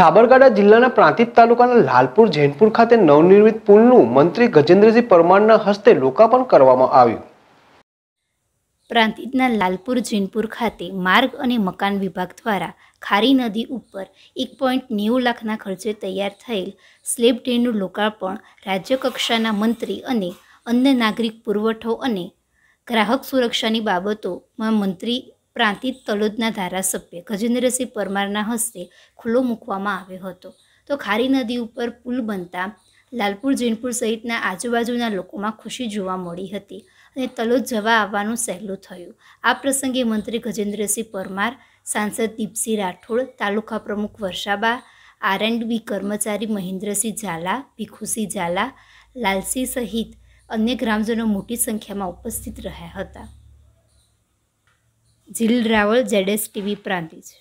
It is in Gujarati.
સાબરકાંઠા જિલ્લાના પ્રાંતિત તાલુકાના લાલપુર જૈનપુર ખાતે નવનિર્મિત પુલનું મંત્રી ગજેન્દ્રસિંહ પરમારના હસ્તે લોકાર્પણ કરવામાં આવ્યું પ્રાંતિજના લાલપુર જૈનપુર ખાતે માર્ગ અને મકાન વિભાગ દ્વારા ખારી નદી ઉપર એક પોઈન્ટ નેવું લાખના ખર્ચે તૈયાર થયેલ સ્લેબ ડેનું લોકાર્પણ રાજ્યકક્ષાના મંત્રી અને અન્ય નાગરિક પુરવઠો અને ગ્રાહક સુરક્ષાની બાબતોમાં મંત્રી પ્રાંતિત તલોદના ધારાસભ્ય ગજેન્દ્રસિંહ પરમારના હસ્તે ખુલ્લો મૂકવામાં આવ્યો હતો તો ખારી નદી ઉપર પુલ બનતા લાલપુર જૈનપુર સહિતના આજુબાજુના લોકોમાં ખુશી જોવા મળી હતી અને તલોદ જવા આવવાનું સહેલું થયું આ પ્રસંગે મંત્રી ગજેન્દ્રસિંહ પરમાર સાંસદ દીપસિંહ રાઠોડ તાલુકા પ્રમુખ વર્ષાબા આર એન્ડ બી કર્મચારી મહેન્દ્રસિંહ ઝાલા ભીખુસિંહ ઝાલા લાલસિંહ સહિત અન્ય ગ્રામજનો મોટી સંખ્યામાં ઉપસ્થિત રહ્યા હતા જીલ રાવલ જેડેસ ટીવી પ્રાંતિજ